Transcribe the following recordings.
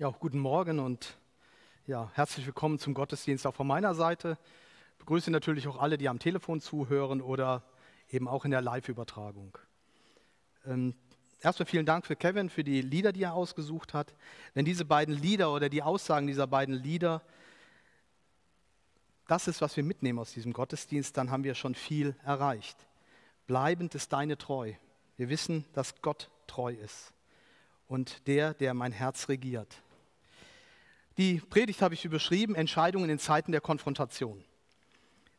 Ja, auch guten Morgen und ja, herzlich willkommen zum Gottesdienst auch von meiner Seite. Ich begrüße natürlich auch alle, die am Telefon zuhören oder eben auch in der Live-Übertragung. Ähm, erstmal vielen Dank für Kevin für die Lieder, die er ausgesucht hat. Wenn diese beiden Lieder oder die Aussagen dieser beiden Lieder das ist, was wir mitnehmen aus diesem Gottesdienst, dann haben wir schon viel erreicht. Bleibend ist deine Treu. Wir wissen, dass Gott treu ist und der, der mein Herz regiert. Die Predigt habe ich überschrieben, Entscheidungen in Zeiten der Konfrontation.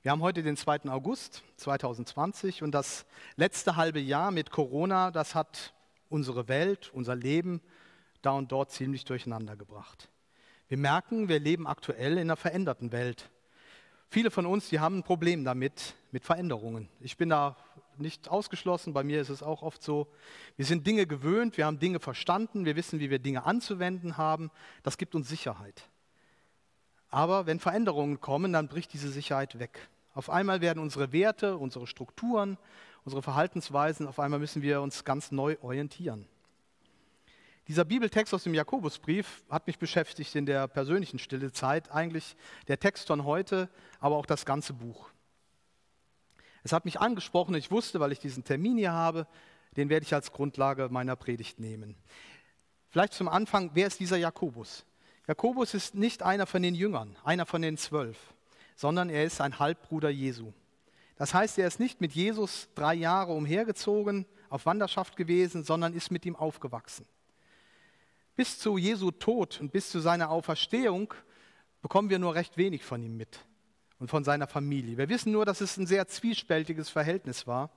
Wir haben heute den 2. August 2020 und das letzte halbe Jahr mit Corona, das hat unsere Welt, unser Leben da und dort ziemlich durcheinander gebracht. Wir merken, wir leben aktuell in einer veränderten Welt. Viele von uns, die haben ein Problem damit, mit Veränderungen. Ich bin da nicht ausgeschlossen, bei mir ist es auch oft so. Wir sind Dinge gewöhnt, wir haben Dinge verstanden, wir wissen, wie wir Dinge anzuwenden haben. Das gibt uns Sicherheit. Aber wenn Veränderungen kommen, dann bricht diese Sicherheit weg. Auf einmal werden unsere Werte, unsere Strukturen, unsere Verhaltensweisen, auf einmal müssen wir uns ganz neu orientieren. Dieser Bibeltext aus dem Jakobusbrief hat mich beschäftigt in der persönlichen Stille Zeit, eigentlich der Text von heute, aber auch das ganze Buch. Es hat mich angesprochen, ich wusste, weil ich diesen Termin hier habe, den werde ich als Grundlage meiner Predigt nehmen. Vielleicht zum Anfang, wer ist dieser Jakobus? Jakobus ist nicht einer von den Jüngern, einer von den zwölf, sondern er ist ein Halbbruder Jesu. Das heißt, er ist nicht mit Jesus drei Jahre umhergezogen, auf Wanderschaft gewesen, sondern ist mit ihm aufgewachsen. Bis zu Jesu Tod und bis zu seiner Auferstehung bekommen wir nur recht wenig von ihm mit und von seiner Familie. Wir wissen nur, dass es ein sehr zwiespältiges Verhältnis war.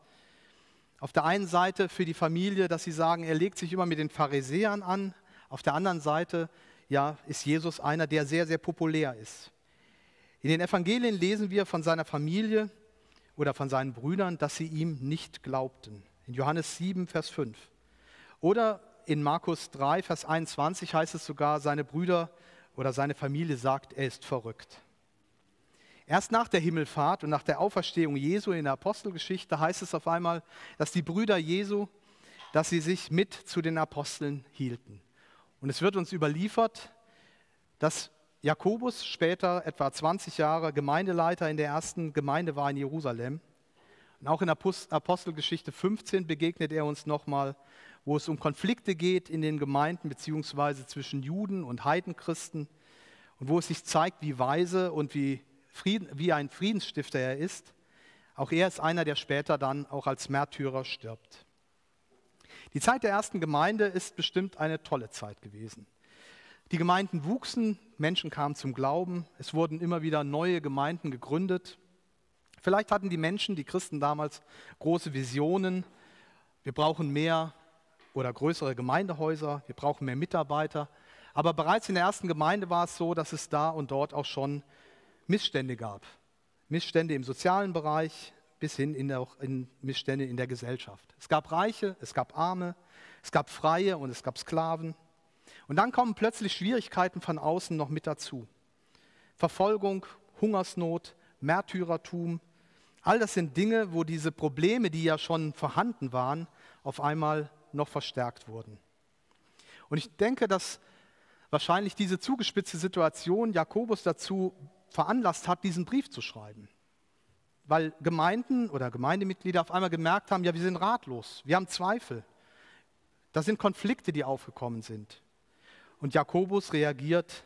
Auf der einen Seite für die Familie, dass sie sagen, er legt sich immer mit den Pharisäern an. Auf der anderen Seite, ja, ist Jesus einer, der sehr, sehr populär ist. In den Evangelien lesen wir von seiner Familie oder von seinen Brüdern, dass sie ihm nicht glaubten. In Johannes 7, Vers 5. Oder in Markus 3, Vers 21 heißt es sogar, seine Brüder oder seine Familie sagt, er ist verrückt. Erst nach der Himmelfahrt und nach der Auferstehung Jesu in der Apostelgeschichte heißt es auf einmal, dass die Brüder Jesu, dass sie sich mit zu den Aposteln hielten. Und es wird uns überliefert, dass Jakobus später etwa 20 Jahre Gemeindeleiter in der ersten Gemeinde war in Jerusalem. Und auch in Apostelgeschichte 15 begegnet er uns nochmal, wo es um Konflikte geht in den Gemeinden beziehungsweise zwischen Juden und Heidenchristen und wo es sich zeigt, wie weise und wie Frieden, wie ein Friedensstifter er ist, auch er ist einer, der später dann auch als Märtyrer stirbt. Die Zeit der ersten Gemeinde ist bestimmt eine tolle Zeit gewesen. Die Gemeinden wuchsen, Menschen kamen zum Glauben, es wurden immer wieder neue Gemeinden gegründet. Vielleicht hatten die Menschen, die Christen damals, große Visionen. Wir brauchen mehr oder größere Gemeindehäuser, wir brauchen mehr Mitarbeiter. Aber bereits in der ersten Gemeinde war es so, dass es da und dort auch schon Missstände gab. Missstände im sozialen Bereich bis hin in der, in Missstände in der Gesellschaft. Es gab Reiche, es gab Arme, es gab Freie und es gab Sklaven. Und dann kommen plötzlich Schwierigkeiten von außen noch mit dazu. Verfolgung, Hungersnot, Märtyrertum, all das sind Dinge, wo diese Probleme, die ja schon vorhanden waren, auf einmal noch verstärkt wurden. Und ich denke, dass wahrscheinlich diese zugespitzte Situation Jakobus dazu veranlasst hat, diesen Brief zu schreiben. Weil Gemeinden oder Gemeindemitglieder auf einmal gemerkt haben, ja, wir sind ratlos, wir haben Zweifel. Das sind Konflikte, die aufgekommen sind. Und Jakobus reagiert.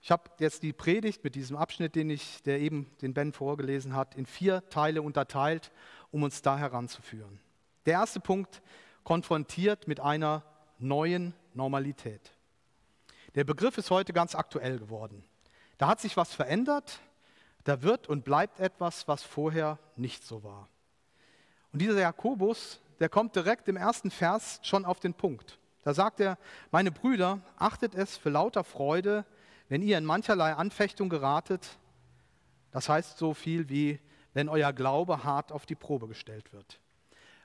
Ich habe jetzt die Predigt mit diesem Abschnitt, den ich, der eben den Ben vorgelesen hat, in vier Teile unterteilt, um uns da heranzuführen. Der erste Punkt konfrontiert mit einer neuen Normalität. Der Begriff ist heute ganz aktuell geworden. Da hat sich was verändert, da wird und bleibt etwas, was vorher nicht so war. Und dieser Jakobus, der kommt direkt im ersten Vers schon auf den Punkt. Da sagt er, meine Brüder, achtet es für lauter Freude, wenn ihr in mancherlei Anfechtung geratet. Das heißt so viel wie, wenn euer Glaube hart auf die Probe gestellt wird.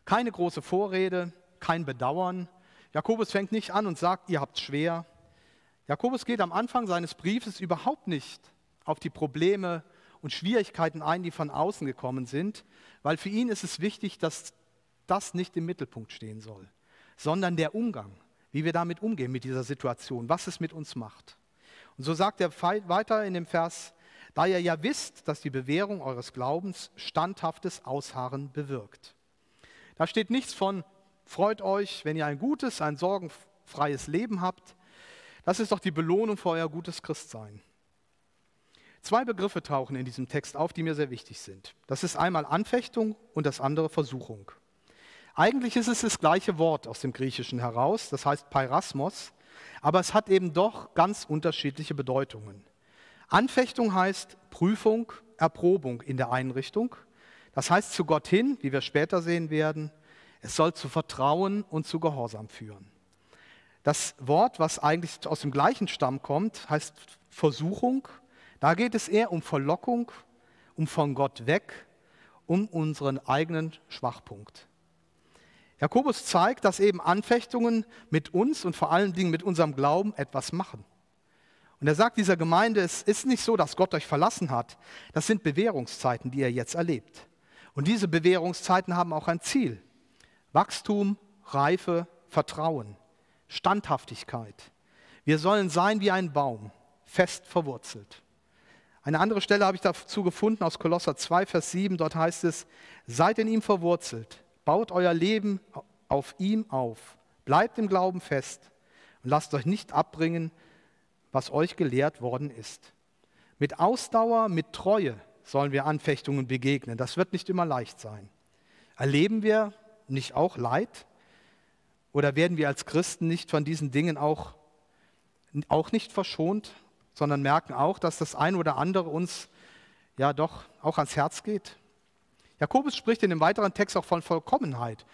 Keine große Vorrede, kein Bedauern. Jakobus fängt nicht an und sagt, ihr habt schwer, Jakobus geht am Anfang seines Briefes überhaupt nicht auf die Probleme und Schwierigkeiten ein, die von außen gekommen sind, weil für ihn ist es wichtig, dass das nicht im Mittelpunkt stehen soll, sondern der Umgang, wie wir damit umgehen mit dieser Situation, was es mit uns macht. Und so sagt er weiter in dem Vers, da ihr ja wisst, dass die Bewährung eures Glaubens standhaftes Ausharren bewirkt. Da steht nichts von, freut euch, wenn ihr ein gutes, ein sorgenfreies Leben habt, das ist doch die Belohnung für euer gutes Christsein. Zwei Begriffe tauchen in diesem Text auf, die mir sehr wichtig sind. Das ist einmal Anfechtung und das andere Versuchung. Eigentlich ist es das gleiche Wort aus dem Griechischen heraus, das heißt Peirasmos, aber es hat eben doch ganz unterschiedliche Bedeutungen. Anfechtung heißt Prüfung, Erprobung in der Einrichtung. Das heißt zu Gott hin, wie wir später sehen werden, es soll zu Vertrauen und zu Gehorsam führen. Das Wort, was eigentlich aus dem gleichen Stamm kommt, heißt Versuchung. Da geht es eher um Verlockung, um von Gott weg, um unseren eigenen Schwachpunkt. Jakobus zeigt, dass eben Anfechtungen mit uns und vor allen Dingen mit unserem Glauben etwas machen. Und er sagt dieser Gemeinde, es ist nicht so, dass Gott euch verlassen hat. Das sind Bewährungszeiten, die ihr jetzt erlebt. Und diese Bewährungszeiten haben auch ein Ziel. Wachstum, Reife, Vertrauen. Standhaftigkeit. Wir sollen sein wie ein Baum, fest verwurzelt. Eine andere Stelle habe ich dazu gefunden aus Kolosser 2, Vers 7. Dort heißt es, seid in ihm verwurzelt, baut euer Leben auf ihm auf, bleibt im Glauben fest und lasst euch nicht abbringen, was euch gelehrt worden ist. Mit Ausdauer, mit Treue sollen wir Anfechtungen begegnen. Das wird nicht immer leicht sein. Erleben wir nicht auch Leid? Oder werden wir als Christen nicht von diesen Dingen auch, auch nicht verschont, sondern merken auch, dass das ein oder andere uns ja doch auch ans Herz geht? Jakobus spricht in dem weiteren Text auch von Vollkommenheit,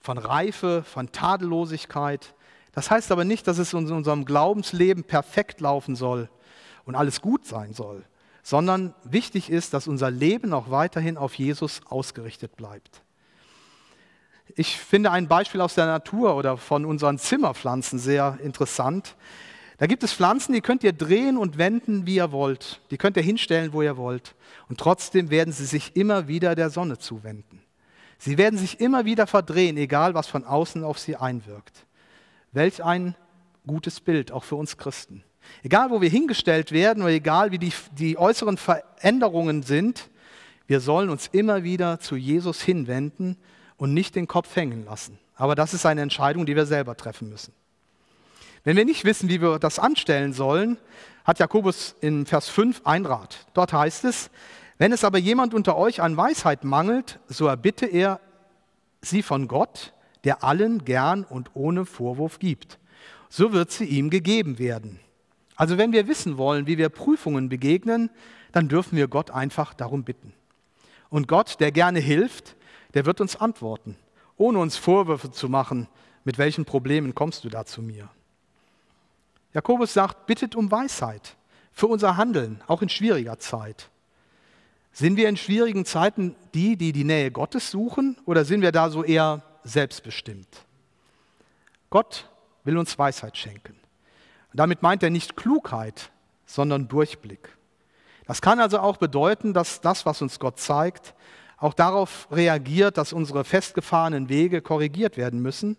von Reife, von Tadellosigkeit. Das heißt aber nicht, dass es in unserem Glaubensleben perfekt laufen soll und alles gut sein soll, sondern wichtig ist, dass unser Leben auch weiterhin auf Jesus ausgerichtet bleibt. Ich finde ein Beispiel aus der Natur oder von unseren Zimmerpflanzen sehr interessant. Da gibt es Pflanzen, die könnt ihr drehen und wenden, wie ihr wollt. Die könnt ihr hinstellen, wo ihr wollt. Und trotzdem werden sie sich immer wieder der Sonne zuwenden. Sie werden sich immer wieder verdrehen, egal was von außen auf sie einwirkt. Welch ein gutes Bild, auch für uns Christen. Egal, wo wir hingestellt werden oder egal, wie die, die äußeren Veränderungen sind, wir sollen uns immer wieder zu Jesus hinwenden und nicht den Kopf hängen lassen. Aber das ist eine Entscheidung, die wir selber treffen müssen. Wenn wir nicht wissen, wie wir das anstellen sollen, hat Jakobus in Vers 5 ein Rat. Dort heißt es, wenn es aber jemand unter euch an Weisheit mangelt, so erbitte er sie von Gott, der allen gern und ohne Vorwurf gibt. So wird sie ihm gegeben werden. Also wenn wir wissen wollen, wie wir Prüfungen begegnen, dann dürfen wir Gott einfach darum bitten. Und Gott, der gerne hilft, der wird uns antworten, ohne uns Vorwürfe zu machen, mit welchen Problemen kommst du da zu mir. Jakobus sagt, bittet um Weisheit für unser Handeln, auch in schwieriger Zeit. Sind wir in schwierigen Zeiten die, die die Nähe Gottes suchen, oder sind wir da so eher selbstbestimmt? Gott will uns Weisheit schenken. Und damit meint er nicht Klugheit, sondern Durchblick. Das kann also auch bedeuten, dass das, was uns Gott zeigt, auch darauf reagiert, dass unsere festgefahrenen Wege korrigiert werden müssen,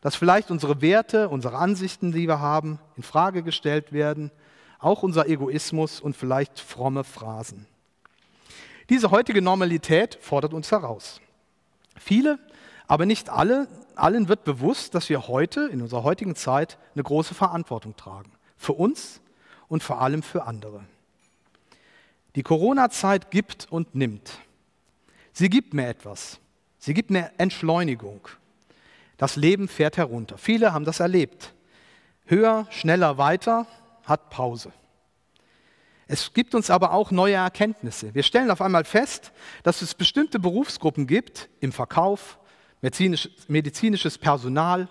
dass vielleicht unsere Werte, unsere Ansichten, die wir haben, in Frage gestellt werden, auch unser Egoismus und vielleicht fromme Phrasen. Diese heutige Normalität fordert uns heraus. Viele, aber nicht alle, allen wird bewusst, dass wir heute, in unserer heutigen Zeit, eine große Verantwortung tragen. Für uns und vor allem für andere. Die Corona-Zeit gibt und nimmt. Sie gibt mir etwas. Sie gibt mir Entschleunigung. Das Leben fährt herunter. Viele haben das erlebt. Höher, schneller, weiter hat Pause. Es gibt uns aber auch neue Erkenntnisse. Wir stellen auf einmal fest, dass es bestimmte Berufsgruppen gibt, im Verkauf, medizinisches Personal,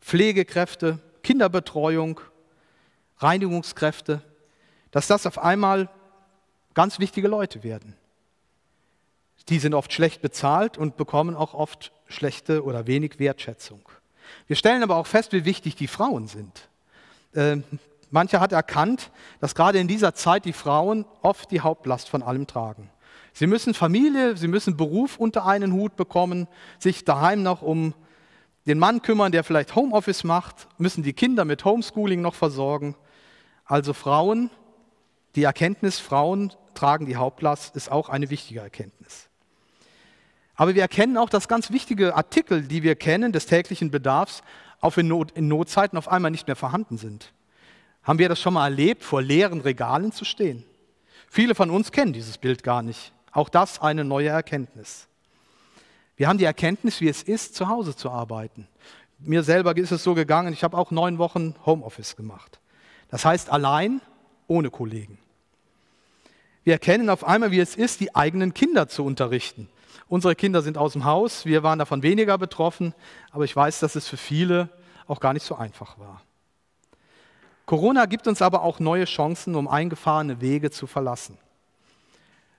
Pflegekräfte, Kinderbetreuung, Reinigungskräfte, dass das auf einmal ganz wichtige Leute werden. Die sind oft schlecht bezahlt und bekommen auch oft schlechte oder wenig Wertschätzung. Wir stellen aber auch fest, wie wichtig die Frauen sind. Äh, mancher hat erkannt, dass gerade in dieser Zeit die Frauen oft die Hauptlast von allem tragen. Sie müssen Familie, sie müssen Beruf unter einen Hut bekommen, sich daheim noch um den Mann kümmern, der vielleicht Homeoffice macht, müssen die Kinder mit Homeschooling noch versorgen. Also Frauen, die Erkenntnis, Frauen tragen die Hauptlast, ist auch eine wichtige Erkenntnis. Aber wir erkennen auch, dass ganz wichtige Artikel, die wir kennen, des täglichen Bedarfs, auch in, Not, in Notzeiten auf einmal nicht mehr vorhanden sind. Haben wir das schon mal erlebt, vor leeren Regalen zu stehen? Viele von uns kennen dieses Bild gar nicht. Auch das eine neue Erkenntnis. Wir haben die Erkenntnis, wie es ist, zu Hause zu arbeiten. Mir selber ist es so gegangen, ich habe auch neun Wochen Homeoffice gemacht. Das heißt allein, ohne Kollegen. Wir erkennen auf einmal, wie es ist, die eigenen Kinder zu unterrichten. Unsere Kinder sind aus dem Haus, wir waren davon weniger betroffen, aber ich weiß, dass es für viele auch gar nicht so einfach war. Corona gibt uns aber auch neue Chancen, um eingefahrene Wege zu verlassen.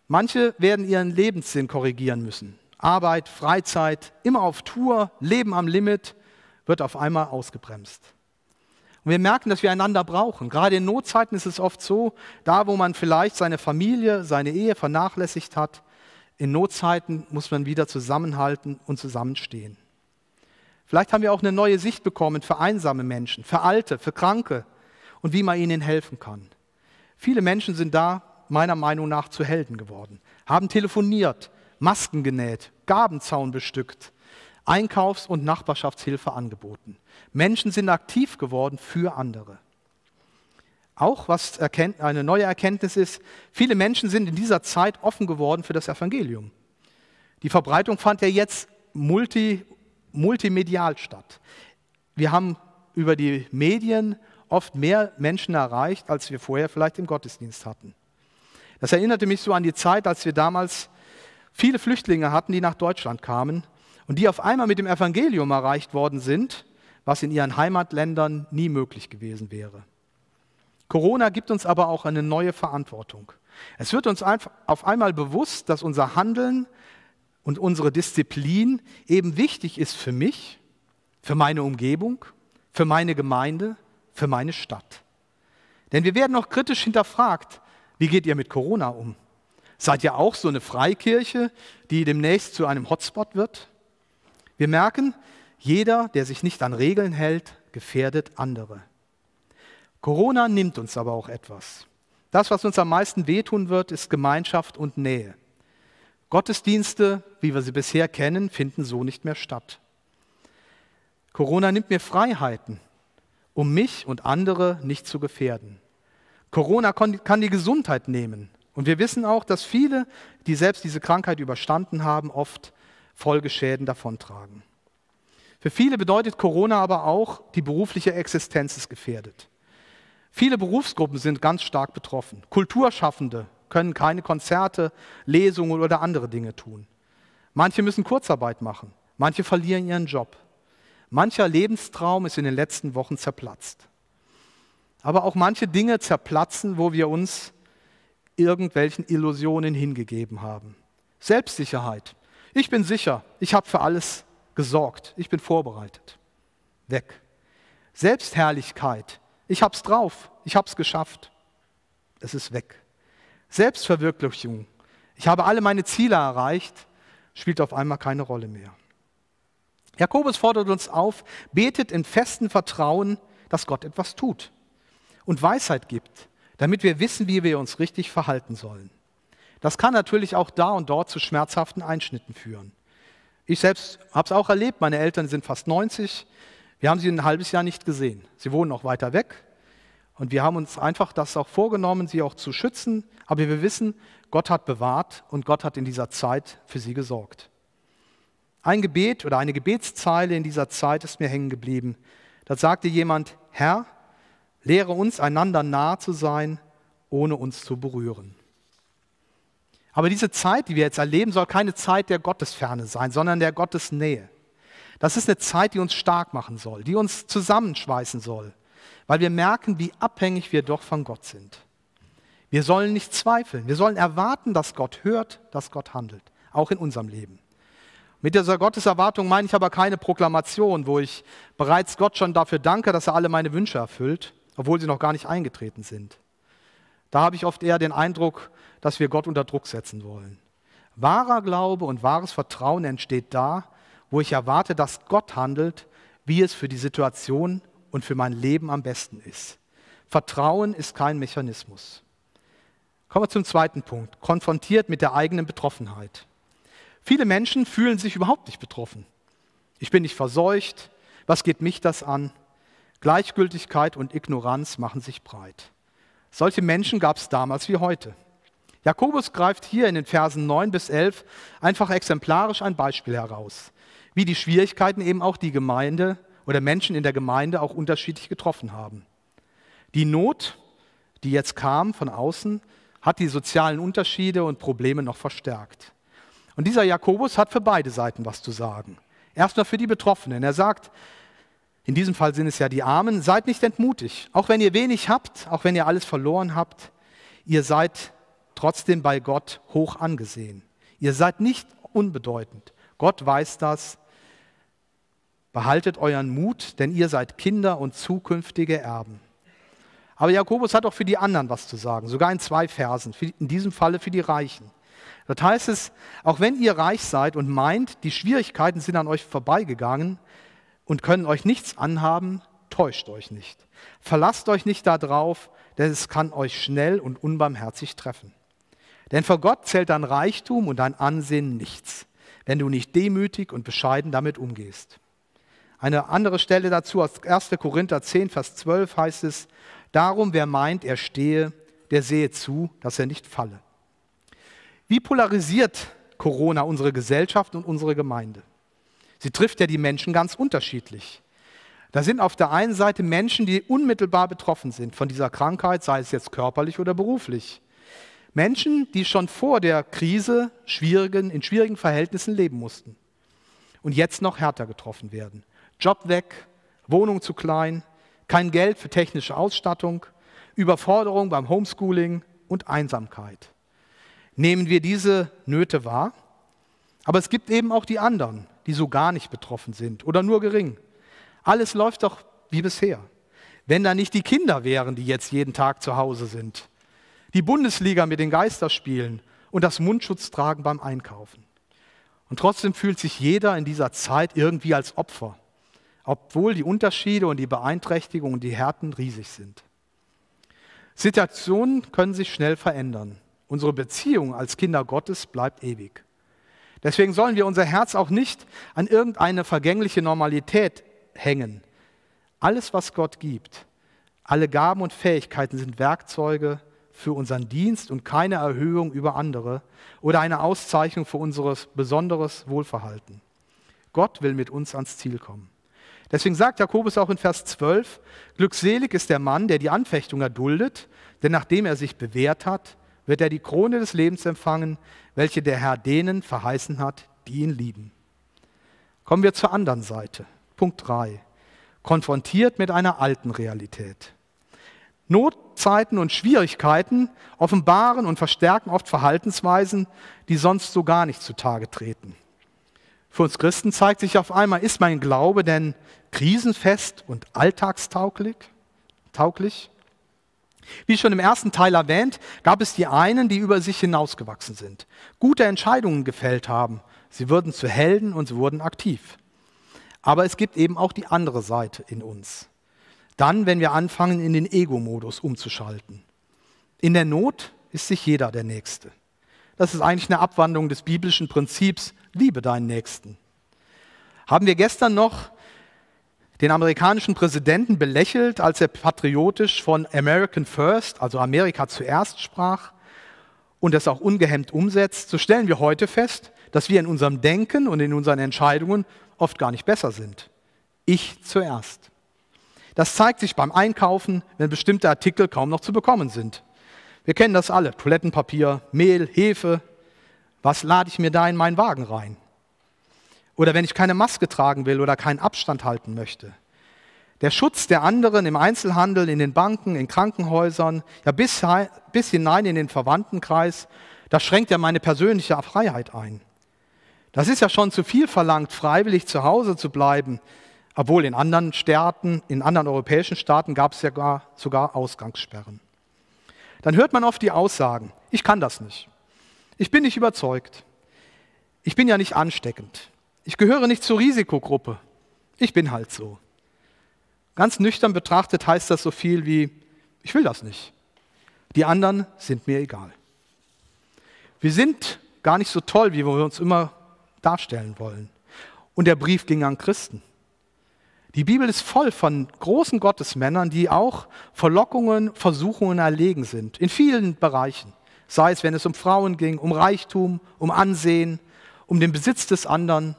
Manche werden ihren Lebenssinn korrigieren müssen. Arbeit, Freizeit, immer auf Tour, Leben am Limit wird auf einmal ausgebremst. Und wir merken, dass wir einander brauchen. Gerade in Notzeiten ist es oft so, da wo man vielleicht seine Familie, seine Ehe vernachlässigt hat, in Notzeiten muss man wieder zusammenhalten und zusammenstehen. Vielleicht haben wir auch eine neue Sicht bekommen für einsame Menschen, für Alte, für Kranke und wie man ihnen helfen kann. Viele Menschen sind da meiner Meinung nach zu Helden geworden, haben telefoniert, Masken genäht, Gabenzaun bestückt, Einkaufs- und Nachbarschaftshilfe angeboten. Menschen sind aktiv geworden für andere. Auch was eine neue Erkenntnis ist, viele Menschen sind in dieser Zeit offen geworden für das Evangelium. Die Verbreitung fand ja jetzt multi, multimedial statt. Wir haben über die Medien oft mehr Menschen erreicht, als wir vorher vielleicht im Gottesdienst hatten. Das erinnerte mich so an die Zeit, als wir damals viele Flüchtlinge hatten, die nach Deutschland kamen und die auf einmal mit dem Evangelium erreicht worden sind, was in ihren Heimatländern nie möglich gewesen wäre. Corona gibt uns aber auch eine neue Verantwortung. Es wird uns auf einmal bewusst, dass unser Handeln und unsere Disziplin eben wichtig ist für mich, für meine Umgebung, für meine Gemeinde, für meine Stadt. Denn wir werden auch kritisch hinterfragt, wie geht ihr mit Corona um? Seid ihr auch so eine Freikirche, die demnächst zu einem Hotspot wird? Wir merken, jeder, der sich nicht an Regeln hält, gefährdet andere. Corona nimmt uns aber auch etwas. Das, was uns am meisten wehtun wird, ist Gemeinschaft und Nähe. Gottesdienste, wie wir sie bisher kennen, finden so nicht mehr statt. Corona nimmt mir Freiheiten, um mich und andere nicht zu gefährden. Corona kann die Gesundheit nehmen. Und wir wissen auch, dass viele, die selbst diese Krankheit überstanden haben, oft Folgeschäden davontragen. Für viele bedeutet Corona aber auch, die berufliche Existenz ist gefährdet. Viele Berufsgruppen sind ganz stark betroffen. Kulturschaffende können keine Konzerte, Lesungen oder andere Dinge tun. Manche müssen Kurzarbeit machen, manche verlieren ihren Job. Mancher Lebenstraum ist in den letzten Wochen zerplatzt. Aber auch manche Dinge zerplatzen, wo wir uns irgendwelchen Illusionen hingegeben haben. Selbstsicherheit. Ich bin sicher, ich habe für alles gesorgt, ich bin vorbereitet. Weg. Selbstherrlichkeit ich hab's drauf, ich hab's geschafft. Es ist weg. Selbstverwirklichung, ich habe alle meine Ziele erreicht, spielt auf einmal keine Rolle mehr. Jakobus fordert uns auf, betet in festem Vertrauen, dass Gott etwas tut und Weisheit gibt, damit wir wissen, wie wir uns richtig verhalten sollen. Das kann natürlich auch da und dort zu schmerzhaften Einschnitten führen. Ich selbst habe es auch erlebt, meine Eltern sind fast 90, wir haben sie ein halbes Jahr nicht gesehen. Sie wohnen auch weiter weg. Und wir haben uns einfach das auch vorgenommen, sie auch zu schützen. Aber wir wissen, Gott hat bewahrt und Gott hat in dieser Zeit für sie gesorgt. Ein Gebet oder eine Gebetszeile in dieser Zeit ist mir hängen geblieben. Da sagte jemand, Herr, lehre uns einander nah zu sein, ohne uns zu berühren. Aber diese Zeit, die wir jetzt erleben, soll keine Zeit der Gottesferne sein, sondern der Gottesnähe. Das ist eine Zeit, die uns stark machen soll, die uns zusammenschweißen soll, weil wir merken, wie abhängig wir doch von Gott sind. Wir sollen nicht zweifeln, wir sollen erwarten, dass Gott hört, dass Gott handelt, auch in unserem Leben. Mit dieser Gotteserwartung meine ich aber keine Proklamation, wo ich bereits Gott schon dafür danke, dass er alle meine Wünsche erfüllt, obwohl sie noch gar nicht eingetreten sind. Da habe ich oft eher den Eindruck, dass wir Gott unter Druck setzen wollen. Wahrer Glaube und wahres Vertrauen entsteht da, wo ich erwarte, dass Gott handelt, wie es für die Situation und für mein Leben am besten ist. Vertrauen ist kein Mechanismus. Kommen wir zum zweiten Punkt, konfrontiert mit der eigenen Betroffenheit. Viele Menschen fühlen sich überhaupt nicht betroffen. Ich bin nicht verseucht, was geht mich das an? Gleichgültigkeit und Ignoranz machen sich breit. Solche Menschen gab es damals wie heute. Jakobus greift hier in den Versen 9 bis 11 einfach exemplarisch ein Beispiel heraus wie die Schwierigkeiten eben auch die Gemeinde oder Menschen in der Gemeinde auch unterschiedlich getroffen haben. Die Not, die jetzt kam von außen, hat die sozialen Unterschiede und Probleme noch verstärkt. Und dieser Jakobus hat für beide Seiten was zu sagen. Erstmal für die Betroffenen. Er sagt, in diesem Fall sind es ja die Armen, seid nicht entmutigt. Auch wenn ihr wenig habt, auch wenn ihr alles verloren habt, ihr seid trotzdem bei Gott hoch angesehen. Ihr seid nicht unbedeutend. Gott weiß das Behaltet euren Mut, denn ihr seid Kinder und zukünftige Erben. Aber Jakobus hat auch für die anderen was zu sagen, sogar in zwei Versen, in diesem Falle für die Reichen. Dort heißt es, auch wenn ihr reich seid und meint, die Schwierigkeiten sind an euch vorbeigegangen und können euch nichts anhaben, täuscht euch nicht. Verlasst euch nicht darauf, denn es kann euch schnell und unbarmherzig treffen. Denn vor Gott zählt dein Reichtum und dein Ansehen nichts, wenn du nicht demütig und bescheiden damit umgehst. Eine andere Stelle dazu aus 1. Korinther 10, Vers 12 heißt es, darum wer meint, er stehe, der sehe zu, dass er nicht falle. Wie polarisiert Corona unsere Gesellschaft und unsere Gemeinde? Sie trifft ja die Menschen ganz unterschiedlich. Da sind auf der einen Seite Menschen, die unmittelbar betroffen sind von dieser Krankheit, sei es jetzt körperlich oder beruflich. Menschen, die schon vor der Krise schwierigen, in schwierigen Verhältnissen leben mussten und jetzt noch härter getroffen werden. Job weg, Wohnung zu klein, kein Geld für technische Ausstattung, Überforderung beim Homeschooling und Einsamkeit. Nehmen wir diese Nöte wahr? Aber es gibt eben auch die anderen, die so gar nicht betroffen sind oder nur gering. Alles läuft doch wie bisher. Wenn da nicht die Kinder wären, die jetzt jeden Tag zu Hause sind. Die Bundesliga mit den Geister spielen und das Mundschutz tragen beim Einkaufen. Und trotzdem fühlt sich jeder in dieser Zeit irgendwie als Opfer obwohl die Unterschiede und die Beeinträchtigungen und die Härten riesig sind. Situationen können sich schnell verändern. Unsere Beziehung als Kinder Gottes bleibt ewig. Deswegen sollen wir unser Herz auch nicht an irgendeine vergängliche Normalität hängen. Alles, was Gott gibt, alle Gaben und Fähigkeiten sind Werkzeuge für unseren Dienst und keine Erhöhung über andere oder eine Auszeichnung für unser besonderes Wohlverhalten. Gott will mit uns ans Ziel kommen. Deswegen sagt Jakobus auch in Vers 12, glückselig ist der Mann, der die Anfechtung erduldet, denn nachdem er sich bewährt hat, wird er die Krone des Lebens empfangen, welche der Herr denen verheißen hat, die ihn lieben. Kommen wir zur anderen Seite. Punkt 3. Konfrontiert mit einer alten Realität. Notzeiten und Schwierigkeiten offenbaren und verstärken oft Verhaltensweisen, die sonst so gar nicht zutage treten. Für uns Christen zeigt sich auf einmal, ist mein Glaube denn krisenfest und alltagstauglich? Tauglich? Wie schon im ersten Teil erwähnt, gab es die einen, die über sich hinausgewachsen sind, gute Entscheidungen gefällt haben. Sie wurden zu Helden und sie wurden aktiv. Aber es gibt eben auch die andere Seite in uns. Dann, wenn wir anfangen, in den Ego-Modus umzuschalten. In der Not ist sich jeder der Nächste. Das ist eigentlich eine Abwandlung des biblischen Prinzips liebe deinen Nächsten. Haben wir gestern noch den amerikanischen Präsidenten belächelt, als er patriotisch von American First, also Amerika zuerst sprach und es auch ungehemmt umsetzt, so stellen wir heute fest, dass wir in unserem Denken und in unseren Entscheidungen oft gar nicht besser sind. Ich zuerst. Das zeigt sich beim Einkaufen, wenn bestimmte Artikel kaum noch zu bekommen sind. Wir kennen das alle, Toilettenpapier, Mehl, Hefe, was lade ich mir da in meinen Wagen rein? Oder wenn ich keine Maske tragen will oder keinen Abstand halten möchte. Der Schutz der anderen im Einzelhandel, in den Banken, in Krankenhäusern, ja bis, bis hinein in den Verwandtenkreis, das schränkt ja meine persönliche Freiheit ein. Das ist ja schon zu viel verlangt, freiwillig zu Hause zu bleiben, obwohl in anderen Staaten, in anderen europäischen Staaten gab es ja gar, sogar Ausgangssperren. Dann hört man oft die Aussagen, ich kann das nicht. Ich bin nicht überzeugt. Ich bin ja nicht ansteckend. Ich gehöre nicht zur Risikogruppe. Ich bin halt so. Ganz nüchtern betrachtet heißt das so viel wie, ich will das nicht. Die anderen sind mir egal. Wir sind gar nicht so toll, wie wir uns immer darstellen wollen. Und der Brief ging an Christen. Die Bibel ist voll von großen Gottesmännern, die auch Verlockungen, Versuchungen erlegen sind, in vielen Bereichen sei es, wenn es um Frauen ging, um Reichtum, um Ansehen, um den Besitz des anderen.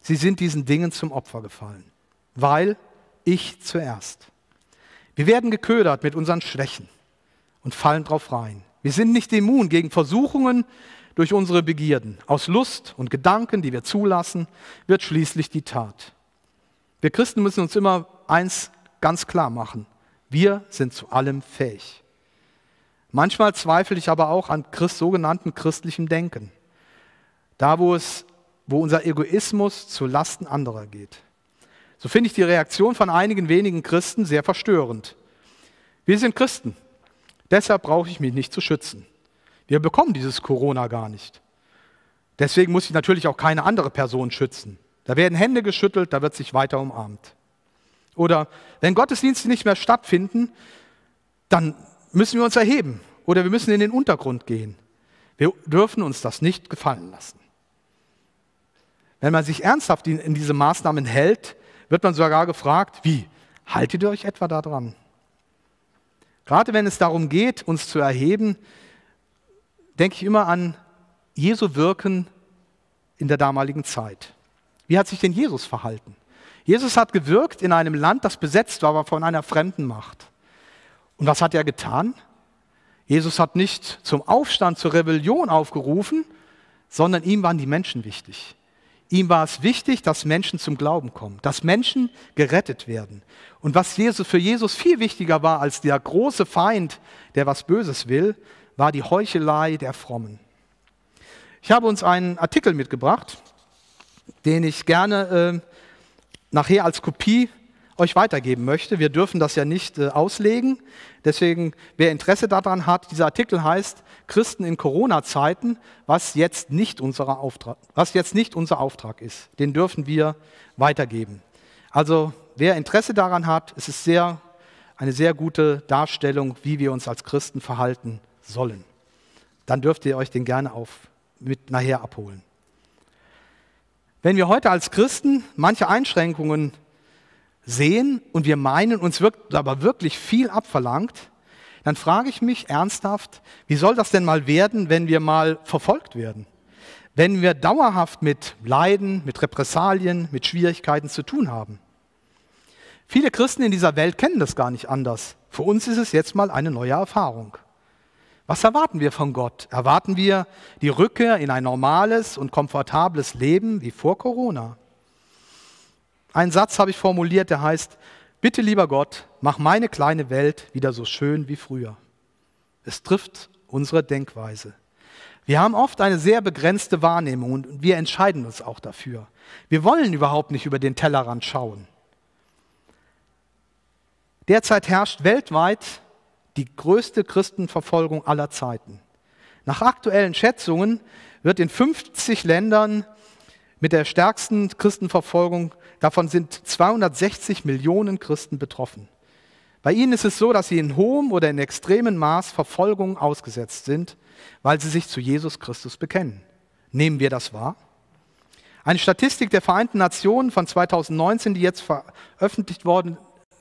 Sie sind diesen Dingen zum Opfer gefallen, weil ich zuerst. Wir werden geködert mit unseren Schwächen und fallen drauf rein. Wir sind nicht immun gegen Versuchungen durch unsere Begierden. Aus Lust und Gedanken, die wir zulassen, wird schließlich die Tat. Wir Christen müssen uns immer eins ganz klar machen. Wir sind zu allem fähig. Manchmal zweifle ich aber auch an Christ, sogenannten christlichem Denken. Da, wo, es, wo unser Egoismus zu Lasten anderer geht. So finde ich die Reaktion von einigen wenigen Christen sehr verstörend. Wir sind Christen, deshalb brauche ich mich nicht zu schützen. Wir bekommen dieses Corona gar nicht. Deswegen muss ich natürlich auch keine andere Person schützen. Da werden Hände geschüttelt, da wird sich weiter umarmt. Oder wenn Gottesdienste nicht mehr stattfinden, dann müssen wir uns erheben oder wir müssen in den Untergrund gehen. Wir dürfen uns das nicht gefallen lassen. Wenn man sich ernsthaft in, in diese Maßnahmen hält, wird man sogar gefragt, wie, haltet ihr euch etwa daran? Gerade wenn es darum geht, uns zu erheben, denke ich immer an Jesu Wirken in der damaligen Zeit. Wie hat sich denn Jesus verhalten? Jesus hat gewirkt in einem Land, das besetzt war, aber von einer fremden Macht. Und was hat er getan? Jesus hat nicht zum Aufstand, zur Rebellion aufgerufen, sondern ihm waren die Menschen wichtig. Ihm war es wichtig, dass Menschen zum Glauben kommen, dass Menschen gerettet werden. Und was Jesus, für Jesus viel wichtiger war als der große Feind, der was Böses will, war die Heuchelei der Frommen. Ich habe uns einen Artikel mitgebracht, den ich gerne äh, nachher als Kopie euch weitergeben möchte. Wir dürfen das ja nicht äh, auslegen. Deswegen, wer Interesse daran hat, dieser Artikel heißt Christen in Corona-Zeiten, was, was jetzt nicht unser Auftrag ist. Den dürfen wir weitergeben. Also wer Interesse daran hat, es ist sehr, eine sehr gute Darstellung, wie wir uns als Christen verhalten sollen. Dann dürft ihr euch den gerne auf, mit nachher abholen. Wenn wir heute als Christen manche Einschränkungen sehen und wir meinen, uns wird aber wirklich viel abverlangt, dann frage ich mich ernsthaft, wie soll das denn mal werden, wenn wir mal verfolgt werden? Wenn wir dauerhaft mit Leiden, mit Repressalien, mit Schwierigkeiten zu tun haben? Viele Christen in dieser Welt kennen das gar nicht anders. Für uns ist es jetzt mal eine neue Erfahrung. Was erwarten wir von Gott? Erwarten wir die Rückkehr in ein normales und komfortables Leben wie vor Corona? Einen Satz habe ich formuliert, der heißt, bitte lieber Gott, mach meine kleine Welt wieder so schön wie früher. Es trifft unsere Denkweise. Wir haben oft eine sehr begrenzte Wahrnehmung und wir entscheiden uns auch dafür. Wir wollen überhaupt nicht über den Tellerrand schauen. Derzeit herrscht weltweit die größte Christenverfolgung aller Zeiten. Nach aktuellen Schätzungen wird in 50 Ländern mit der stärksten Christenverfolgung. Davon sind 260 Millionen Christen betroffen. Bei ihnen ist es so, dass sie in hohem oder in extremem Maß Verfolgung ausgesetzt sind, weil sie sich zu Jesus Christus bekennen. Nehmen wir das wahr? Eine Statistik der Vereinten Nationen von 2019, die jetzt veröffentlicht worden,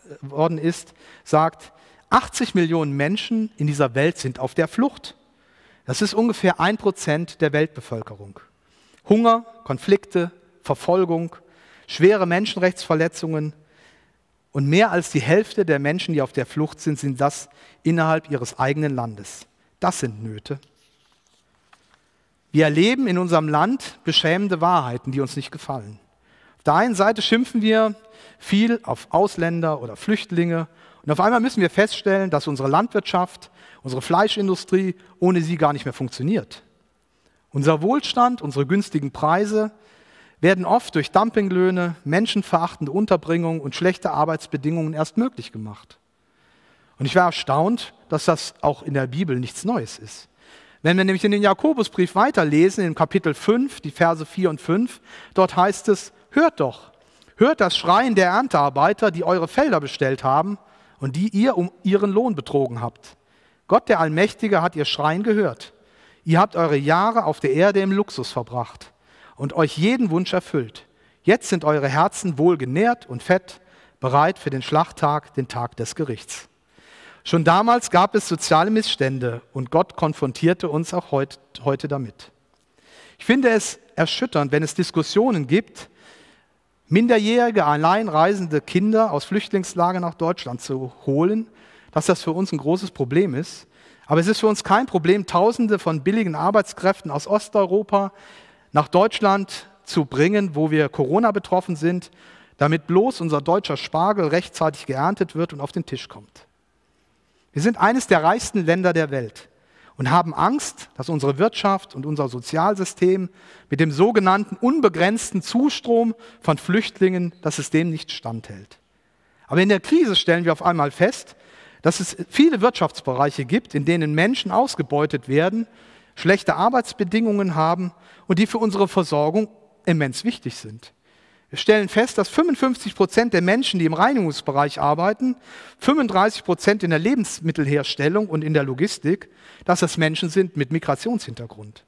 äh, worden ist, sagt, 80 Millionen Menschen in dieser Welt sind auf der Flucht. Das ist ungefähr ein Prozent der Weltbevölkerung. Hunger, Konflikte, Verfolgung, schwere Menschenrechtsverletzungen. Und mehr als die Hälfte der Menschen, die auf der Flucht sind, sind das innerhalb ihres eigenen Landes. Das sind Nöte. Wir erleben in unserem Land beschämende Wahrheiten, die uns nicht gefallen. Auf der einen Seite schimpfen wir viel auf Ausländer oder Flüchtlinge und auf einmal müssen wir feststellen, dass unsere Landwirtschaft, unsere Fleischindustrie ohne sie gar nicht mehr funktioniert. Unser Wohlstand, unsere günstigen Preise werden oft durch Dumpinglöhne, menschenverachtende Unterbringung und schlechte Arbeitsbedingungen erst möglich gemacht. Und ich war erstaunt, dass das auch in der Bibel nichts Neues ist. Wenn wir nämlich in den Jakobusbrief weiterlesen, in Kapitel 5, die Verse 4 und 5, dort heißt es, hört doch, hört das Schreien der Erntearbeiter, die eure Felder bestellt haben und die ihr um ihren Lohn betrogen habt. Gott der Allmächtige hat ihr Schreien gehört. Ihr habt eure Jahre auf der Erde im Luxus verbracht und euch jeden Wunsch erfüllt. Jetzt sind eure Herzen wohl genährt und fett, bereit für den Schlachttag, den Tag des Gerichts. Schon damals gab es soziale Missstände und Gott konfrontierte uns auch heut, heute damit. Ich finde es erschütternd, wenn es Diskussionen gibt, minderjährige, alleinreisende Kinder aus Flüchtlingslagern nach Deutschland zu holen, dass das für uns ein großes Problem ist aber es ist für uns kein Problem, Tausende von billigen Arbeitskräften aus Osteuropa nach Deutschland zu bringen, wo wir Corona betroffen sind, damit bloß unser deutscher Spargel rechtzeitig geerntet wird und auf den Tisch kommt. Wir sind eines der reichsten Länder der Welt und haben Angst, dass unsere Wirtschaft und unser Sozialsystem mit dem sogenannten unbegrenzten Zustrom von Flüchtlingen das System nicht standhält. Aber in der Krise stellen wir auf einmal fest, dass es viele Wirtschaftsbereiche gibt, in denen Menschen ausgebeutet werden, schlechte Arbeitsbedingungen haben und die für unsere Versorgung immens wichtig sind. Wir stellen fest, dass 55 Prozent der Menschen, die im Reinigungsbereich arbeiten, 35 Prozent in der Lebensmittelherstellung und in der Logistik, dass das Menschen sind mit Migrationshintergrund.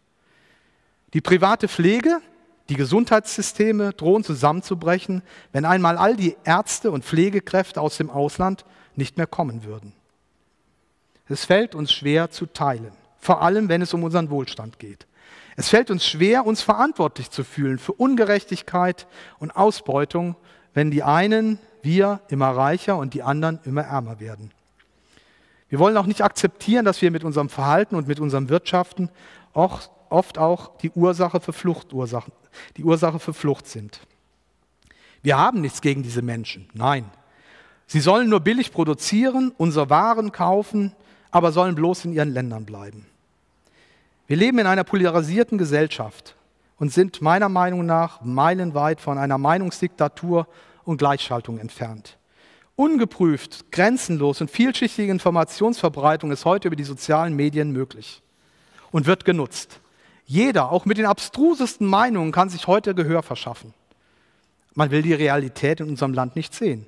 Die private Pflege, die Gesundheitssysteme drohen zusammenzubrechen, wenn einmal all die Ärzte und Pflegekräfte aus dem Ausland nicht mehr kommen würden. Es fällt uns schwer zu teilen, vor allem wenn es um unseren Wohlstand geht. Es fällt uns schwer, uns verantwortlich zu fühlen für Ungerechtigkeit und Ausbeutung, wenn die einen, wir, immer reicher und die anderen immer ärmer werden. Wir wollen auch nicht akzeptieren, dass wir mit unserem Verhalten und mit unserem Wirtschaften auch, oft auch die Ursache, für die Ursache für Flucht sind. Wir haben nichts gegen diese Menschen, nein. Sie sollen nur billig produzieren, unsere Waren kaufen, aber sollen bloß in ihren Ländern bleiben. Wir leben in einer polarisierten Gesellschaft und sind meiner Meinung nach meilenweit von einer Meinungsdiktatur und Gleichschaltung entfernt. Ungeprüft, grenzenlos und vielschichtige Informationsverbreitung ist heute über die sozialen Medien möglich und wird genutzt. Jeder, auch mit den abstrusesten Meinungen, kann sich heute Gehör verschaffen. Man will die Realität in unserem Land nicht sehen.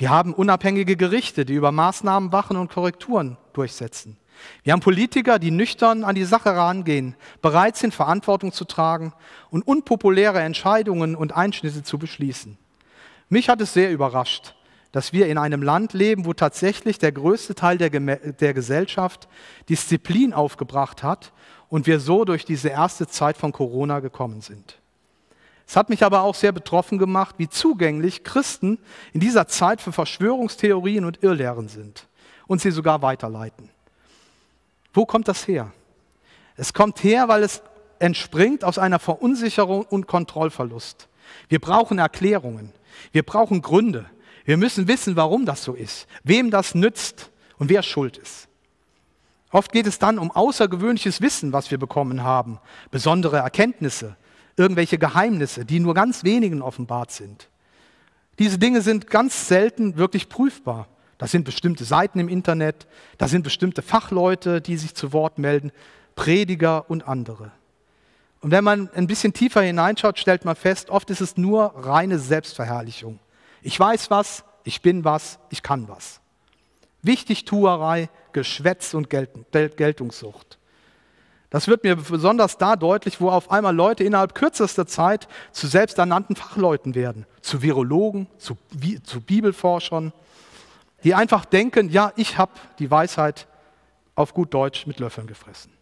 Wir haben unabhängige Gerichte, die über Maßnahmen wachen und Korrekturen durchsetzen. Wir haben Politiker, die nüchtern an die Sache rangehen, bereit sind, Verantwortung zu tragen und unpopuläre Entscheidungen und Einschnitte zu beschließen. Mich hat es sehr überrascht, dass wir in einem Land leben, wo tatsächlich der größte Teil der, der, Gesellschaft Disziplin aufgebracht hat und wir so durch diese erste Zeit von Corona gekommen sind. Es hat mich aber auch sehr betroffen gemacht, wie zugänglich Christen in dieser Zeit für Verschwörungstheorien und Irrlehren sind und sie sogar weiterleiten. Wo kommt das her? Es kommt her, weil es entspringt aus einer Verunsicherung und Kontrollverlust. Wir brauchen Erklärungen. Wir brauchen Gründe. Wir müssen wissen, warum das so ist, wem das nützt und wer schuld ist. Oft geht es dann um außergewöhnliches Wissen, was wir bekommen haben, besondere Erkenntnisse, irgendwelche Geheimnisse, die nur ganz wenigen offenbart sind. Diese Dinge sind ganz selten wirklich prüfbar. Das sind bestimmte Seiten im Internet, das sind bestimmte Fachleute, die sich zu Wort melden, Prediger und andere. Und wenn man ein bisschen tiefer hineinschaut, stellt man fest, oft ist es nur reine Selbstverherrlichung. Ich weiß was, ich bin was, ich kann was. Wichtigtuerei, Geschwätz und Geltungssucht. Das wird mir besonders da deutlich, wo auf einmal Leute innerhalb kürzester Zeit zu selbsternannten Fachleuten werden, zu Virologen, zu, zu Bibelforschern, die einfach denken, ja, ich habe die Weisheit auf gut Deutsch mit Löffeln gefressen.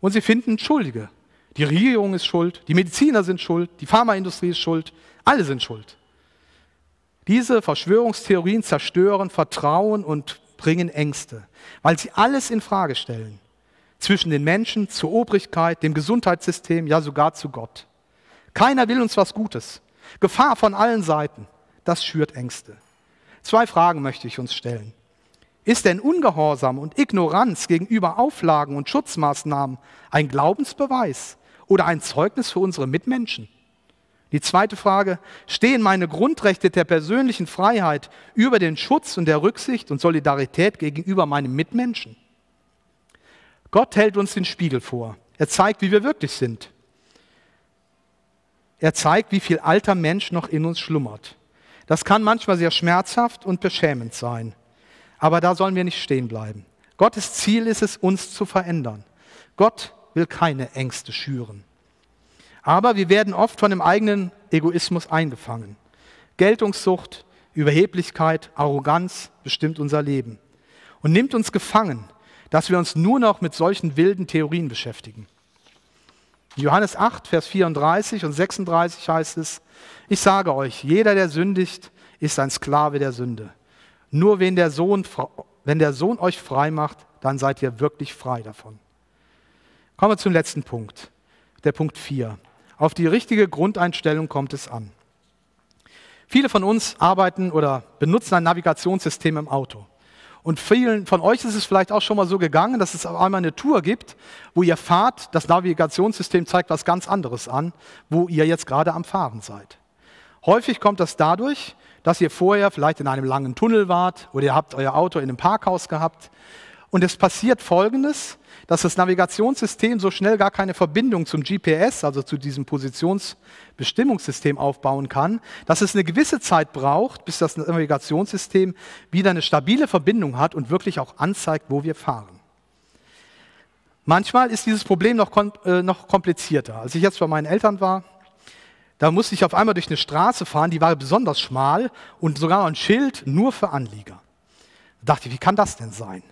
Und sie finden Schuldige. Die Regierung ist schuld, die Mediziner sind schuld, die Pharmaindustrie ist schuld, alle sind schuld. Diese Verschwörungstheorien zerstören Vertrauen und bringen Ängste, weil sie alles in Frage stellen zwischen den Menschen, zur Obrigkeit, dem Gesundheitssystem, ja sogar zu Gott. Keiner will uns was Gutes. Gefahr von allen Seiten, das schürt Ängste. Zwei Fragen möchte ich uns stellen. Ist denn Ungehorsam und Ignoranz gegenüber Auflagen und Schutzmaßnahmen ein Glaubensbeweis oder ein Zeugnis für unsere Mitmenschen? Die zweite Frage, stehen meine Grundrechte der persönlichen Freiheit über den Schutz und der Rücksicht und Solidarität gegenüber meinem Mitmenschen? Gott hält uns den Spiegel vor. Er zeigt, wie wir wirklich sind. Er zeigt, wie viel alter Mensch noch in uns schlummert. Das kann manchmal sehr schmerzhaft und beschämend sein. Aber da sollen wir nicht stehen bleiben. Gottes Ziel ist es, uns zu verändern. Gott will keine Ängste schüren. Aber wir werden oft von dem eigenen Egoismus eingefangen. Geltungssucht, Überheblichkeit, Arroganz bestimmt unser Leben und nimmt uns gefangen dass wir uns nur noch mit solchen wilden Theorien beschäftigen. In Johannes 8, Vers 34 und 36 heißt es, ich sage euch, jeder, der sündigt, ist ein Sklave der Sünde. Nur wenn der Sohn, wenn der Sohn euch frei macht, dann seid ihr wirklich frei davon. Kommen wir zum letzten Punkt, der Punkt 4. Auf die richtige Grundeinstellung kommt es an. Viele von uns arbeiten oder benutzen ein Navigationssystem im Auto. Und vielen von euch ist es vielleicht auch schon mal so gegangen, dass es auf einmal eine Tour gibt, wo ihr fahrt, das Navigationssystem zeigt was ganz anderes an, wo ihr jetzt gerade am Fahren seid. Häufig kommt das dadurch, dass ihr vorher vielleicht in einem langen Tunnel wart oder ihr habt euer Auto in einem Parkhaus gehabt und es passiert Folgendes, dass das Navigationssystem so schnell gar keine Verbindung zum GPS, also zu diesem Positionsbestimmungssystem aufbauen kann, dass es eine gewisse Zeit braucht, bis das Navigationssystem wieder eine stabile Verbindung hat und wirklich auch anzeigt, wo wir fahren. Manchmal ist dieses Problem noch, kom äh, noch komplizierter. Als ich jetzt bei meinen Eltern war, da musste ich auf einmal durch eine Straße fahren, die war besonders schmal und sogar ein Schild nur für Anlieger. Da dachte ich, wie kann das denn sein?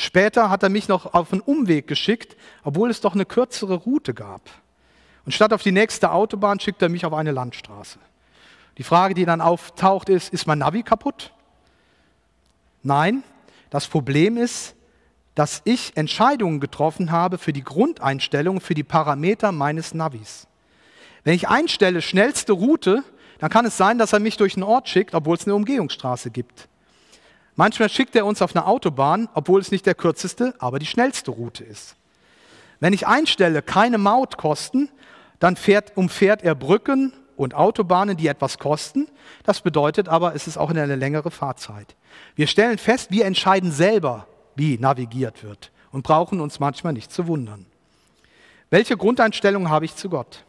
Später hat er mich noch auf einen Umweg geschickt, obwohl es doch eine kürzere Route gab. Und statt auf die nächste Autobahn schickt er mich auf eine Landstraße. Die Frage, die dann auftaucht, ist, ist mein Navi kaputt? Nein, das Problem ist, dass ich Entscheidungen getroffen habe für die Grundeinstellung, für die Parameter meines Navis. Wenn ich einstelle schnellste Route, dann kann es sein, dass er mich durch einen Ort schickt, obwohl es eine Umgehungsstraße gibt. Manchmal schickt er uns auf eine Autobahn, obwohl es nicht der kürzeste, aber die schnellste Route ist. Wenn ich einstelle, keine Maut kosten, dann fährt, umfährt er Brücken und Autobahnen, die etwas kosten. Das bedeutet aber, es ist auch eine längere Fahrzeit. Wir stellen fest, wir entscheiden selber, wie navigiert wird und brauchen uns manchmal nicht zu wundern. Welche Grundeinstellung habe ich zu Gott?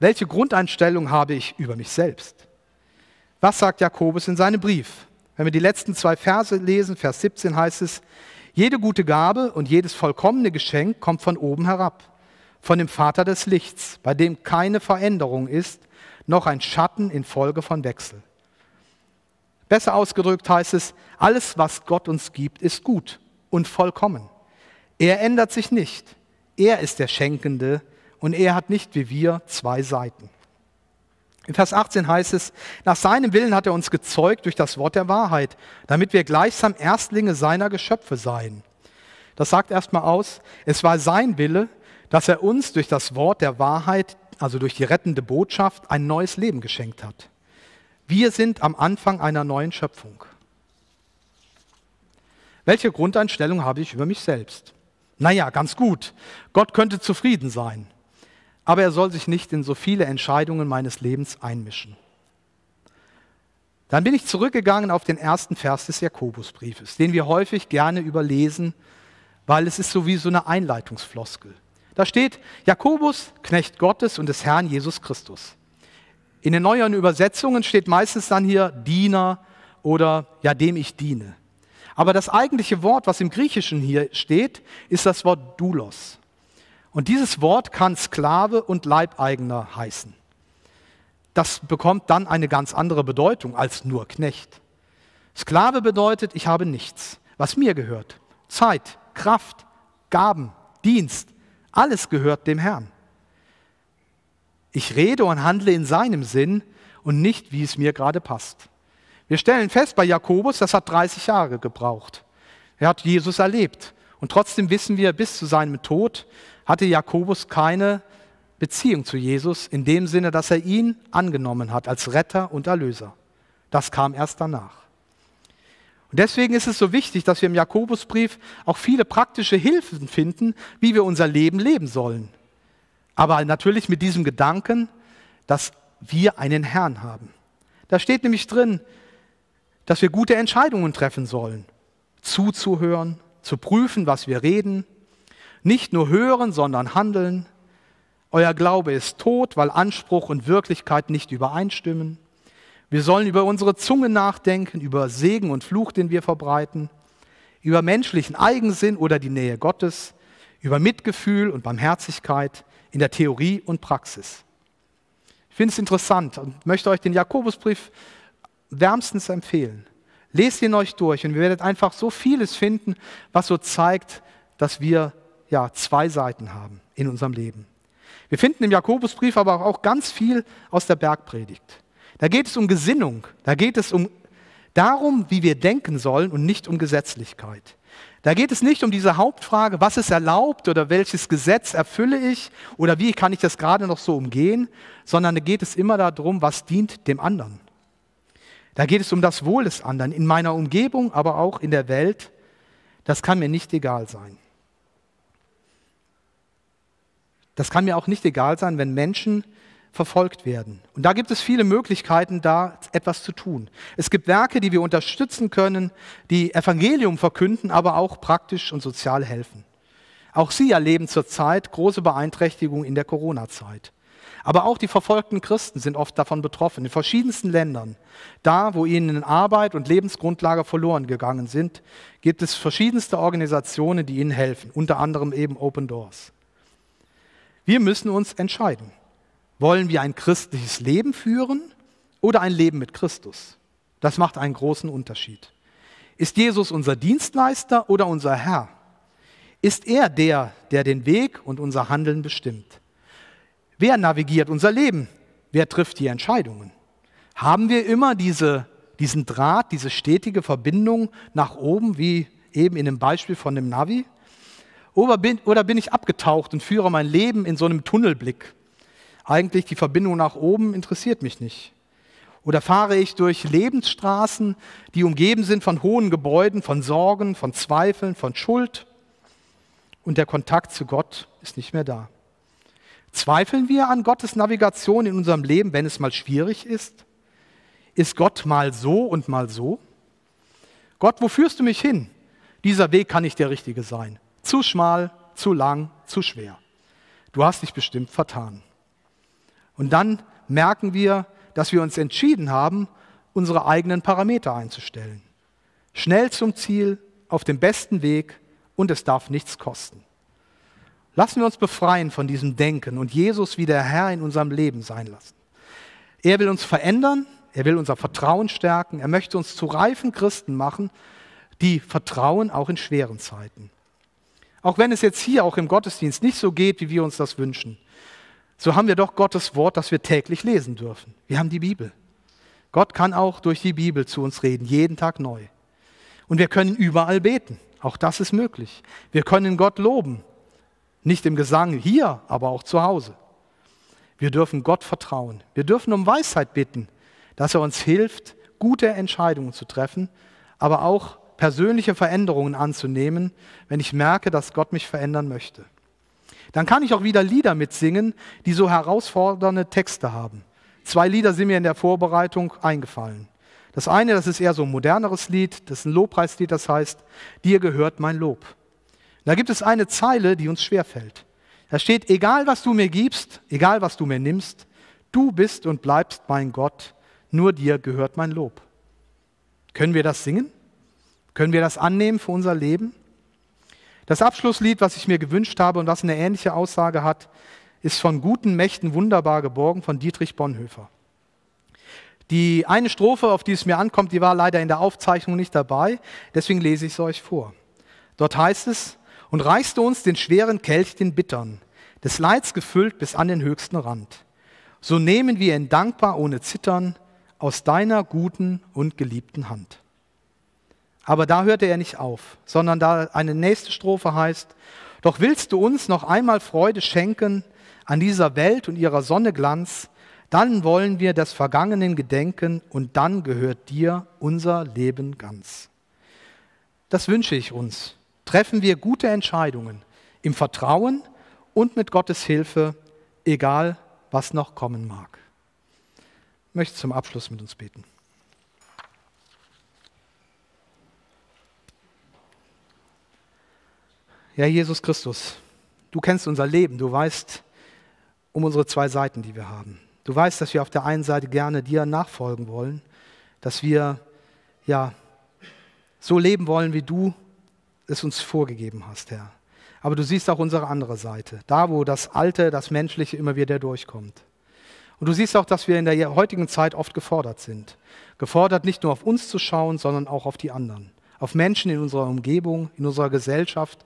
Welche Grundeinstellung habe ich über mich selbst? Was sagt Jakobus in seinem Brief? Wenn wir die letzten zwei Verse lesen, Vers 17 heißt es, jede gute Gabe und jedes vollkommene Geschenk kommt von oben herab, von dem Vater des Lichts, bei dem keine Veränderung ist, noch ein Schatten infolge von Wechsel. Besser ausgedrückt heißt es, alles, was Gott uns gibt, ist gut und vollkommen. Er ändert sich nicht. Er ist der Schenkende und er hat nicht wie wir zwei Seiten. In Vers 18 heißt es, nach seinem Willen hat er uns gezeugt durch das Wort der Wahrheit, damit wir gleichsam Erstlinge seiner Geschöpfe seien. Das sagt erstmal aus, es war sein Wille, dass er uns durch das Wort der Wahrheit, also durch die rettende Botschaft, ein neues Leben geschenkt hat. Wir sind am Anfang einer neuen Schöpfung. Welche Grundeinstellung habe ich über mich selbst? Naja, ganz gut. Gott könnte zufrieden sein aber er soll sich nicht in so viele Entscheidungen meines Lebens einmischen. Dann bin ich zurückgegangen auf den ersten Vers des Jakobusbriefes, den wir häufig gerne überlesen, weil es ist so wie so eine Einleitungsfloskel. Da steht Jakobus, Knecht Gottes und des Herrn Jesus Christus. In den neueren Übersetzungen steht meistens dann hier Diener oder ja, dem ich diene. Aber das eigentliche Wort, was im Griechischen hier steht, ist das Wort Doulos. Und dieses Wort kann Sklave und Leibeigener heißen. Das bekommt dann eine ganz andere Bedeutung als nur Knecht. Sklave bedeutet, ich habe nichts, was mir gehört. Zeit, Kraft, Gaben, Dienst, alles gehört dem Herrn. Ich rede und handle in seinem Sinn und nicht, wie es mir gerade passt. Wir stellen fest bei Jakobus, das hat 30 Jahre gebraucht. Er hat Jesus erlebt. Und trotzdem wissen wir bis zu seinem Tod, hatte Jakobus keine Beziehung zu Jesus in dem Sinne, dass er ihn angenommen hat als Retter und Erlöser. Das kam erst danach. Und deswegen ist es so wichtig, dass wir im Jakobusbrief auch viele praktische Hilfen finden, wie wir unser Leben leben sollen. Aber natürlich mit diesem Gedanken, dass wir einen Herrn haben. Da steht nämlich drin, dass wir gute Entscheidungen treffen sollen, zuzuhören, zu prüfen, was wir reden, nicht nur hören, sondern handeln. Euer Glaube ist tot, weil Anspruch und Wirklichkeit nicht übereinstimmen. Wir sollen über unsere Zunge nachdenken, über Segen und Fluch, den wir verbreiten, über menschlichen Eigensinn oder die Nähe Gottes, über Mitgefühl und Barmherzigkeit in der Theorie und Praxis. Ich finde es interessant und möchte euch den Jakobusbrief wärmstens empfehlen. Lest ihn euch durch und ihr werdet einfach so vieles finden, was so zeigt, dass wir ja, zwei Seiten haben in unserem Leben. Wir finden im Jakobusbrief aber auch ganz viel aus der Bergpredigt. Da geht es um Gesinnung, da geht es um darum, wie wir denken sollen und nicht um Gesetzlichkeit. Da geht es nicht um diese Hauptfrage, was ist erlaubt oder welches Gesetz erfülle ich oder wie kann ich das gerade noch so umgehen, sondern da geht es immer darum, was dient dem anderen. Da geht es um das Wohl des anderen in meiner Umgebung, aber auch in der Welt. Das kann mir nicht egal sein. Das kann mir auch nicht egal sein, wenn Menschen verfolgt werden. Und da gibt es viele Möglichkeiten, da etwas zu tun. Es gibt Werke, die wir unterstützen können, die Evangelium verkünden, aber auch praktisch und sozial helfen. Auch sie erleben zurzeit große Beeinträchtigungen in der Corona-Zeit. Aber auch die verfolgten Christen sind oft davon betroffen, in verschiedensten Ländern. Da, wo ihnen Arbeit und Lebensgrundlage verloren gegangen sind, gibt es verschiedenste Organisationen, die ihnen helfen, unter anderem eben Open Doors. Wir müssen uns entscheiden. Wollen wir ein christliches Leben führen oder ein Leben mit Christus? Das macht einen großen Unterschied. Ist Jesus unser Dienstleister oder unser Herr? Ist er der, der den Weg und unser Handeln bestimmt? Wer navigiert unser Leben? Wer trifft die Entscheidungen? Haben wir immer diese, diesen Draht, diese stetige Verbindung nach oben, wie eben in dem Beispiel von dem Navi? Oder bin, oder bin ich abgetaucht und führe mein Leben in so einem Tunnelblick? Eigentlich die Verbindung nach oben interessiert mich nicht. Oder fahre ich durch Lebensstraßen, die umgeben sind von hohen Gebäuden, von Sorgen, von Zweifeln, von Schuld? Und der Kontakt zu Gott ist nicht mehr da. Zweifeln wir an Gottes Navigation in unserem Leben, wenn es mal schwierig ist? Ist Gott mal so und mal so? Gott, wo führst du mich hin? Dieser Weg kann nicht der richtige sein. Zu schmal, zu lang, zu schwer. Du hast dich bestimmt vertan. Und dann merken wir, dass wir uns entschieden haben, unsere eigenen Parameter einzustellen. Schnell zum Ziel, auf dem besten Weg und es darf nichts kosten. Lassen wir uns befreien von diesem Denken und Jesus wie der Herr in unserem Leben sein lassen. Er will uns verändern, er will unser Vertrauen stärken, er möchte uns zu reifen Christen machen, die vertrauen auch in schweren Zeiten. Auch wenn es jetzt hier auch im Gottesdienst nicht so geht, wie wir uns das wünschen, so haben wir doch Gottes Wort, das wir täglich lesen dürfen. Wir haben die Bibel. Gott kann auch durch die Bibel zu uns reden, jeden Tag neu. Und wir können überall beten. Auch das ist möglich. Wir können Gott loben. Nicht im Gesang hier, aber auch zu Hause. Wir dürfen Gott vertrauen. Wir dürfen um Weisheit bitten, dass er uns hilft, gute Entscheidungen zu treffen, aber auch persönliche Veränderungen anzunehmen, wenn ich merke, dass Gott mich verändern möchte. Dann kann ich auch wieder Lieder mitsingen, die so herausfordernde Texte haben. Zwei Lieder sind mir in der Vorbereitung eingefallen. Das eine, das ist eher so ein moderneres Lied, das ist ein Lobpreislied, das heißt, dir gehört mein Lob. Da gibt es eine Zeile, die uns schwerfällt. Da steht, egal was du mir gibst, egal was du mir nimmst, du bist und bleibst mein Gott, nur dir gehört mein Lob. Können wir das singen? Können wir das annehmen für unser Leben? Das Abschlusslied, was ich mir gewünscht habe und was eine ähnliche Aussage hat, ist von guten Mächten wunderbar geborgen von Dietrich Bonhoeffer. Die eine Strophe, auf die es mir ankommt, die war leider in der Aufzeichnung nicht dabei, deswegen lese ich es euch vor. Dort heißt es, und reichst du uns den schweren Kelch, den bittern, des Leids gefüllt bis an den höchsten Rand. So nehmen wir ihn dankbar ohne Zittern aus deiner guten und geliebten Hand. Aber da hörte er nicht auf, sondern da eine nächste Strophe heißt, doch willst du uns noch einmal Freude schenken an dieser Welt und ihrer Sonne Glanz, dann wollen wir des Vergangenen gedenken und dann gehört dir unser Leben ganz. Das wünsche ich uns. Treffen wir gute Entscheidungen im Vertrauen und mit Gottes Hilfe, egal was noch kommen mag. Ich möchte zum Abschluss mit uns beten. Herr Jesus Christus, du kennst unser Leben, du weißt um unsere zwei Seiten, die wir haben. Du weißt, dass wir auf der einen Seite gerne dir nachfolgen wollen, dass wir ja so leben wollen, wie du es uns vorgegeben hast, Herr. Aber du siehst auch unsere andere Seite, da wo das Alte, das Menschliche immer wieder durchkommt. Und du siehst auch, dass wir in der heutigen Zeit oft gefordert sind. Gefordert nicht nur auf uns zu schauen, sondern auch auf die anderen. Auf Menschen in unserer Umgebung, in unserer Gesellschaft,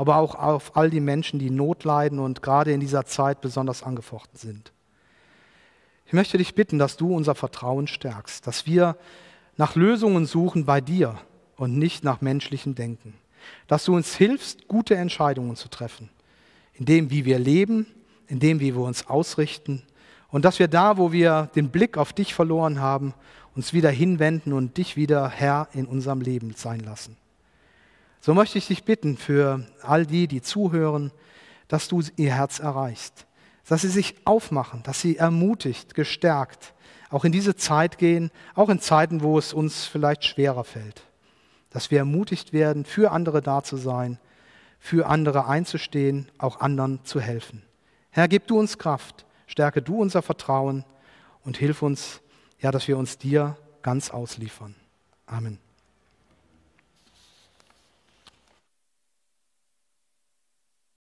aber auch auf all die Menschen, die Not leiden und gerade in dieser Zeit besonders angefochten sind. Ich möchte dich bitten, dass du unser Vertrauen stärkst, dass wir nach Lösungen suchen bei dir und nicht nach menschlichem Denken, dass du uns hilfst, gute Entscheidungen zu treffen, in dem, wie wir leben, in dem, wie wir uns ausrichten und dass wir da, wo wir den Blick auf dich verloren haben, uns wieder hinwenden und dich wieder Herr in unserem Leben sein lassen. So möchte ich dich bitten für all die, die zuhören, dass du ihr Herz erreichst, dass sie sich aufmachen, dass sie ermutigt, gestärkt, auch in diese Zeit gehen, auch in Zeiten, wo es uns vielleicht schwerer fällt, dass wir ermutigt werden, für andere da zu sein, für andere einzustehen, auch anderen zu helfen. Herr, gib du uns Kraft, stärke du unser Vertrauen und hilf uns, ja, dass wir uns dir ganz ausliefern. Amen.